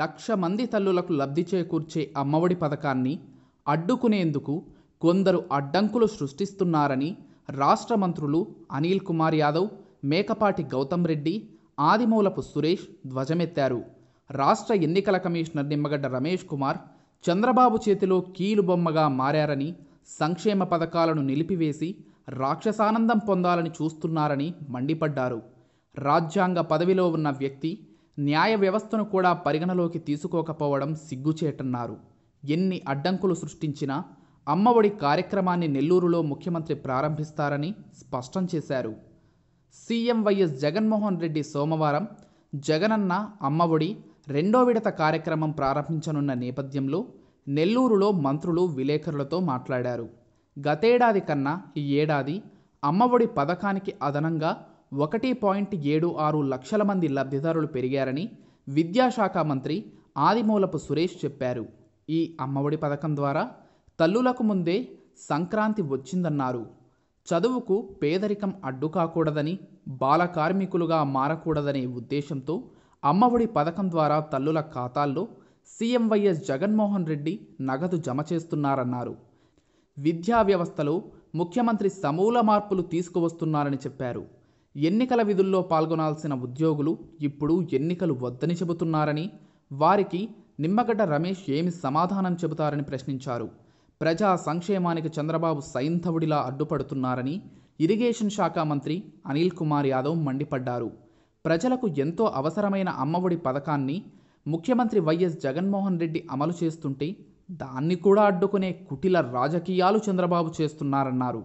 లక్ష మంది తల్లులకు లబ్ధి చేకూర్చే అమ్మఒడి పథకాన్ని అడ్డుకునేందుకు కొందరు అడ్డంకులు సృష్టిస్తున్నారని రాష్ట్ర మంత్రులు అనిల్ కుమార్ యాదవ్ మేకపాటి గౌతమ్ రెడ్డి ఆదిమూలపు సురేష్ ధ్వజమెత్తారు రాష్ట్ర ఎన్నికల కమిషనర్ నిమ్మగడ్డ రమేష్ కుమార్ చంద్రబాబు చేతిలో కీలుబొమ్మగా మారారని సంక్షేమ పథకాలను నిలిపివేసి రాక్షసానందం పొందాలని చూస్తున్నారని మండిపడ్డారు రాజ్యాంగ పదవిలో ఉన్న వ్యక్తి న్యాయ వ్యవస్థను కూడా పరిగణలోకి తీసుకోకపోవడం సిగ్గుచేటన్నారు ఎన్ని అడ్డంకులు సృష్టించినా అమ్మఒడి కార్యక్రమాన్ని నెల్లూరులో ముఖ్యమంత్రి ప్రారంభిస్తారని స్పష్టం చేశారు సీఎం వైఎస్ జగన్మోహన్ రెడ్డి సోమవారం జగనన్న అమ్మఒడి రెండో విడత కార్యక్రమం ప్రారంభించనున్న నేపథ్యంలో నెల్లూరులో మంత్రులు విలేకరులతో మాట్లాడారు గతేడాది కన్నా ఈ ఏడాది అమ్మఒడి పథకానికి అదనంగా ఒకటి పాయింట్ ఏడు ఆరు లక్షల మంది లబ్ధిదారులు పెరిగారని విద్యాశాఖ మంత్రి ఆదిమూలపు సురేష్ చెప్పారు ఈ అమ్మఒడి పథకం ద్వారా తల్లులకు ముందే సంక్రాంతి వచ్చిందన్నారు చదువుకు పేదరికం అడ్డు కాకూడదని బాల కార్మికులుగా మారకూడదనే ఉద్దేశంతో అమ్మఒడి పథకం ద్వారా తల్లుల ఖాతాల్లో సీఎం వైఎస్ జగన్మోహన్ రెడ్డి నగదు జమ చేస్తున్నారన్నారు విద్యా వ్యవస్థలో ముఖ్యమంత్రి సమూల మార్పులు తీసుకువస్తున్నారని చెప్పారు ఎన్నికల విధుల్లో పాల్గొనాల్సిన ఉద్యోగులు ఇప్పుడు ఎన్నికలు వద్దని చెబుతున్నారని వారికి నిమ్మగడ్డ రమేష్ ఏమి సమాధానం చెబుతారని ప్రశ్నించారు ప్రజా సంక్షేమానికి చంద్రబాబు సైంధవుడిలా అడ్డుపడుతున్నారని ఇరిగేషన్ శాఖ మంత్రి అనిల్ కుమార్ యాదవ్ మండిపడ్డారు ప్రజలకు ఎంతో అవసరమైన అమ్మఒడి పథకాన్ని ముఖ్యమంత్రి వైఎస్ జగన్మోహన్ రెడ్డి అమలు చేస్తుంటే దాన్ని కూడా అడ్డుకునే కుటిల రాజకీయాలు చంద్రబాబు చేస్తున్నారన్నారు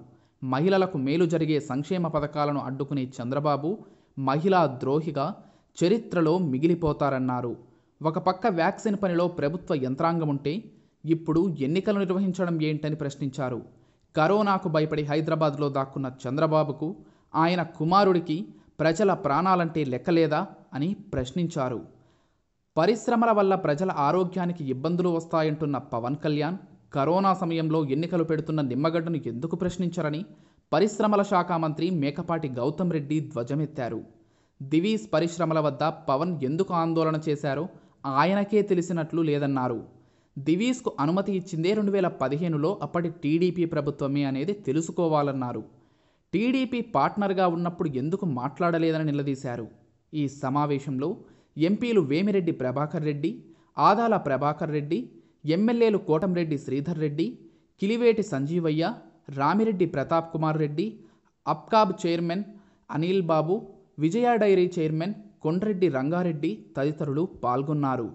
మహిళలకు మేలు జరిగే సంక్షేమ పథకాలను అడ్డుకునే చంద్రబాబు మహిళా ద్రోహిగా చరిత్రలో మిగిలిపోతారన్నారు ఒక పక్క వ్యాక్సిన్ పనిలో ప్రభుత్వ యంత్రాంగం ఉంటే ఇప్పుడు ఎన్నికలు నిర్వహించడం ఏంటని ప్రశ్నించారు కరోనాకు భయపడి హైదరాబాద్లో దాక్కున్న చంద్రబాబుకు ఆయన కుమారుడికి ప్రజల ప్రాణాలంటే లెక్కలేదా అని ప్రశ్నించారు పరిశ్రమల వల్ల ప్రజల ఆరోగ్యానికి ఇబ్బందులు వస్తాయంటున్న పవన్ కళ్యాణ్ కరోనా సమయంలో ఎన్నికలు పెడుతున్న నిమ్మగడ్డను ఎందుకు ప్రశ్నించరని పరిశ్రమల శాఖ మంత్రి మేకపాటి గౌతమ్ రెడ్డి ధ్వజమెత్తారు దివీస్ పరిశ్రమల వద్ద పవన్ ఎందుకు ఆందోళన చేశారో ఆయనకే తెలిసినట్లు లేదన్నారు దివీస్కు అనుమతి ఇచ్చిందే రెండు వేల పదిహేనులో అప్పటి టీడీపీ ప్రభుత్వమే అనేది తెలుసుకోవాలన్నారు టీడీపీ పార్ట్నర్గా ఉన్నప్పుడు ఎందుకు మాట్లాడలేదని నిలదీశారు ఈ సమావేశంలో ఎంపీలు వేమిరెడ్డి ప్రభాకర్ రెడ్డి ఆదాల ప్రభాకర్ రెడ్డి ఎమ్మెల్యేలు Kotamreddy Sridhar Reddy Kiliveti Sanjeevaiah Ramireddy Pratap Kumar Reddy APCOB chairman Anil Babu Vijaya dairy chairman Kondreddy Rangareddy తదితరులు పాల్గొన్నారు